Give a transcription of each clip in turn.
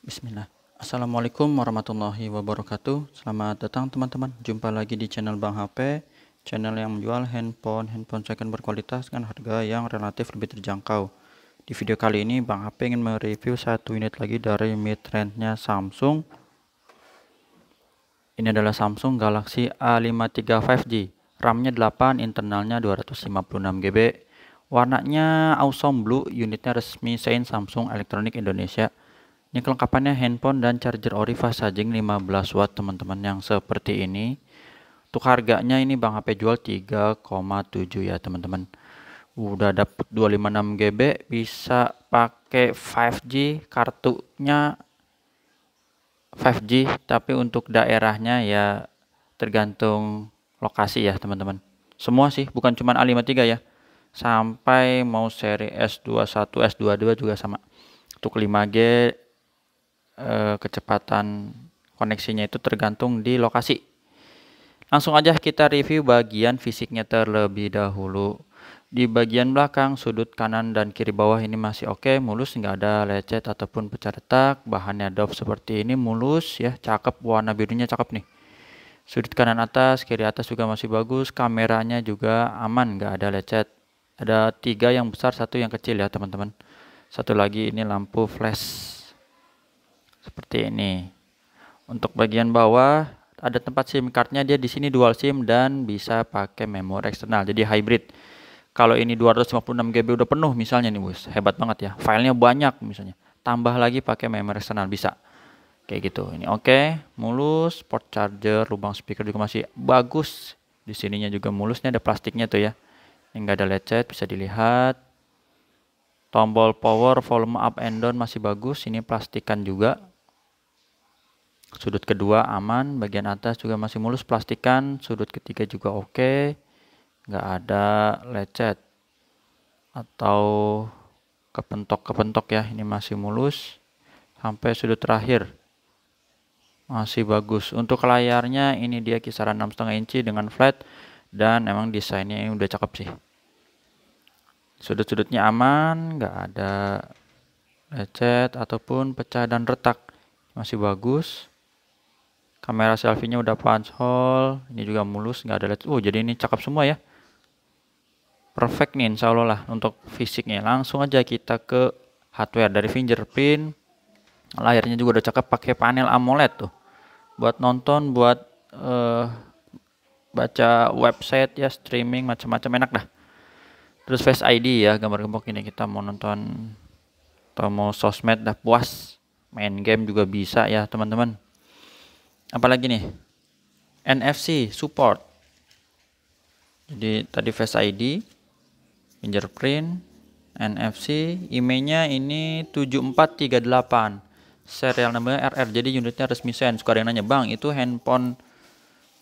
Bismillah. Assalamualaikum warahmatullahi wabarakatuh. Selamat datang teman-teman. Jumpa lagi di channel Bang HP, channel yang menjual handphone, handphone second berkualitas dengan harga yang relatif lebih terjangkau. Di video kali ini Bang HP ingin mereview satu unit lagi dari mid-range-nya Samsung. Ini adalah Samsung Galaxy A53 5G. RAM-nya 8, internalnya 256 GB. Warnanya awesome blue, unitnya resmi Sein Samsung Electronic Indonesia ini kelengkapannya handphone dan charger ori fast charging 15 watt teman-teman yang seperti ini. Untuk harganya ini Bang HP jual 3,7 ya teman-teman. Udah dapet 256 GB, bisa pakai 5G, kartunya 5G, tapi untuk daerahnya ya tergantung lokasi ya teman-teman. Semua sih, bukan cuma A53 ya. Sampai mau seri S21, S22 juga sama. Untuk 5G eh, kecepatan koneksinya itu tergantung di lokasi. Langsung aja kita review bagian fisiknya terlebih dahulu. Di bagian belakang, sudut kanan dan kiri bawah ini masih oke, okay, mulus, nggak ada lecet ataupun pecah retak. Bahannya doff seperti ini, mulus ya, cakep, warna birunya cakep nih. Sudut kanan atas, kiri atas juga masih bagus, kameranya juga aman, nggak ada lecet. Ada tiga yang besar, satu yang kecil ya teman-teman. Satu lagi ini lampu flash seperti ini untuk bagian bawah ada tempat SIM cardnya dia di sini dual SIM dan bisa pakai memori eksternal jadi hybrid kalau ini 256 GB udah penuh misalnya nih bos hebat banget ya filenya banyak misalnya tambah lagi pakai memori eksternal bisa kayak gitu ini oke okay. mulus port charger lubang speaker juga masih bagus di sininya juga ini ada plastiknya tuh ya ini nggak ada lecet bisa dilihat tombol power volume up and down masih bagus ini plastikan juga sudut kedua aman bagian atas juga masih mulus plastikan sudut ketiga juga oke okay. nggak ada lecet atau kepentok-kepentok ya ini masih mulus sampai sudut terakhir masih bagus untuk layarnya ini dia kisaran enam setengah inci dengan flat dan emang desainnya ini udah cakep sih sudut-sudutnya aman nggak ada lecet ataupun pecah dan retak masih bagus kamera selfie-nya udah punch hole ini juga mulus nggak ada lecet Oh uh, jadi ini cakep semua ya perfect nih insya Allah lah untuk fisiknya langsung aja kita ke hardware dari fingerprint layarnya juga udah cakep pakai panel AMOLED tuh buat nonton buat uh, baca website ya streaming macam-macam enak dah terus face ID ya gambar gembok ini kita mau nonton atau mau sosmed dah puas main game juga bisa ya teman-teman apalagi nih NFC support jadi tadi Face ID fingerprint NFC IMEI-nya ini 7438 serial namanya RR jadi unitnya resmi sen suka ada nanya bang itu handphone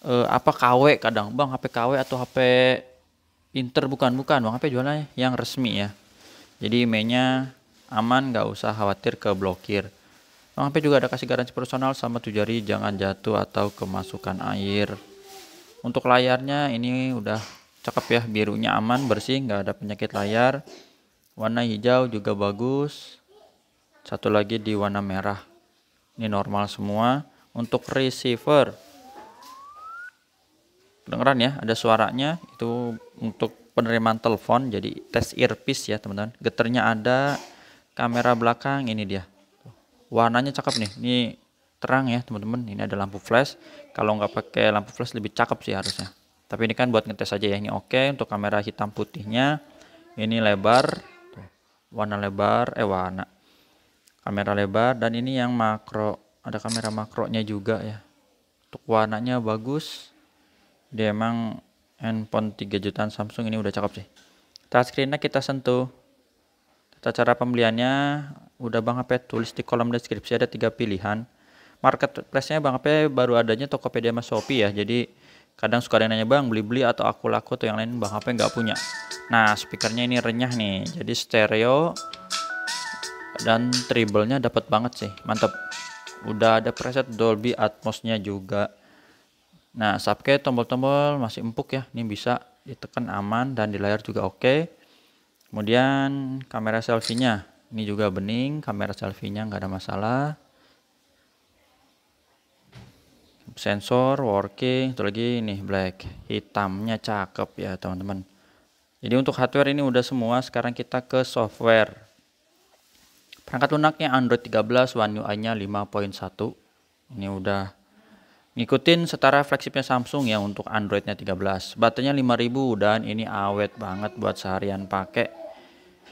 eh, apa KW kadang bang HP KW atau HP Inter bukan bukan bang HP jualannya yang resmi ya jadi IMEI-nya aman nggak usah khawatir ke blokir Bang juga ada kasih garansi personal sama tujuh jari jangan jatuh atau kemasukan air. Untuk layarnya ini udah cakep ya birunya aman bersih nggak ada penyakit layar. Warna hijau juga bagus. Satu lagi di warna merah. Ini normal semua. Untuk receiver kedengeran ya ada suaranya itu untuk penerimaan telepon jadi tes earpiece ya teman-teman geternya ada kamera belakang ini dia warnanya cakep nih ini terang ya teman-teman ini ada lampu flash kalau nggak pakai lampu flash lebih cakep sih harusnya tapi ini kan buat ngetes aja ya ini oke okay. untuk kamera hitam putihnya ini lebar warna lebar eh warna kamera lebar dan ini yang makro ada kamera makronya juga ya untuk warnanya bagus dia emang handphone 3 jutaan Samsung ini udah cakep sih touchscreennya kita sentuh Tata cara pembeliannya udah Bang Ape tulis di kolom deskripsi ada tiga pilihan. Marketplace-nya Bang Ape baru adanya Tokopedia sama Shopee ya. Jadi kadang suka ada yang nanya bang beli-beli atau aku laku atau yang lain bang apa? nggak punya nah speakernya ini renyah nih jadi stereo dan treble-nya dapat banget sih mantep. udah ada preset Dolby Atmos-nya juga nah subscribe tombol-tombol masih empuk ya ini bisa ditekan aman dan di layar juga oke okay kemudian kamera selfie-nya ini juga bening kamera selfie-nya nggak ada masalah sensor working itu lagi ini black hitamnya cakep ya teman-teman jadi untuk hardware ini udah semua sekarang kita ke software perangkat lunaknya Android 13 One UI nya 5.1 ini udah Ngikutin setara flagshipnya Samsung ya untuk Androidnya 13. Baterainya 5000 dan ini awet banget buat seharian pakai.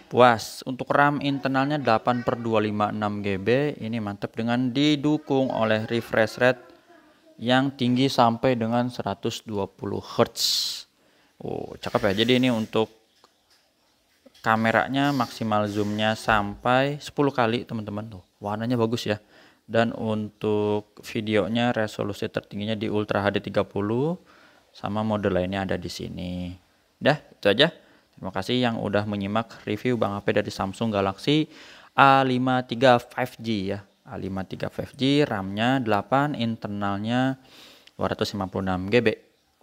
Puas. Untuk RAM internalnya 8 per 256 GB. Ini mantap dengan didukung oleh refresh rate yang tinggi sampai dengan 120 Hz. Oh, cakep ya. Jadi ini untuk kameranya maksimal zoomnya sampai 10 kali teman-teman tuh. Warnanya bagus ya dan untuk videonya resolusi tertingginya di Ultra HD 30 sama mode lainnya ada di sini. Dah, itu aja. Terima kasih yang udah menyimak review Bang HP dari Samsung Galaxy A53 5G ya. A53 5G, RAM-nya 8, internalnya 256 GB.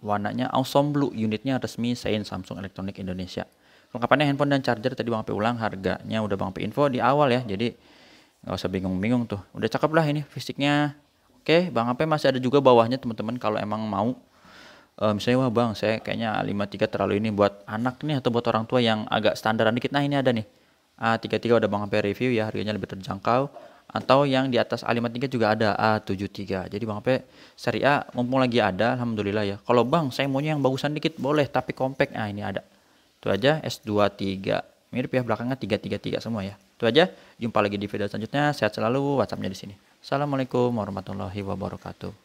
Warnanya awesome blue, unitnya resmi Sein Samsung Electronic Indonesia. Lengkapannya handphone dan charger tadi Bang HP ulang harganya udah Bang HP info di awal ya. Jadi nggak usah bingung-bingung tuh udah cakep lah ini fisiknya oke bang apa masih ada juga bawahnya teman-teman kalau emang mau uh, misalnya wah bang saya kayaknya 53 terlalu ini buat anak nih atau buat orang tua yang agak standaran dikit nah ini ada nih A33 udah bang apa review ya harganya lebih terjangkau atau yang di atas A53 juga ada A73 jadi bang apa seri A mumpung lagi ada alhamdulillah ya kalau bang saya maunya yang bagusan dikit boleh tapi compact nah ini ada itu aja S23 mirip ya belakangnya 333 semua ya itu aja. Jumpa lagi di video selanjutnya. Sehat selalu. WhatsAppnya di sini. Assalamualaikum warahmatullahi wabarakatuh.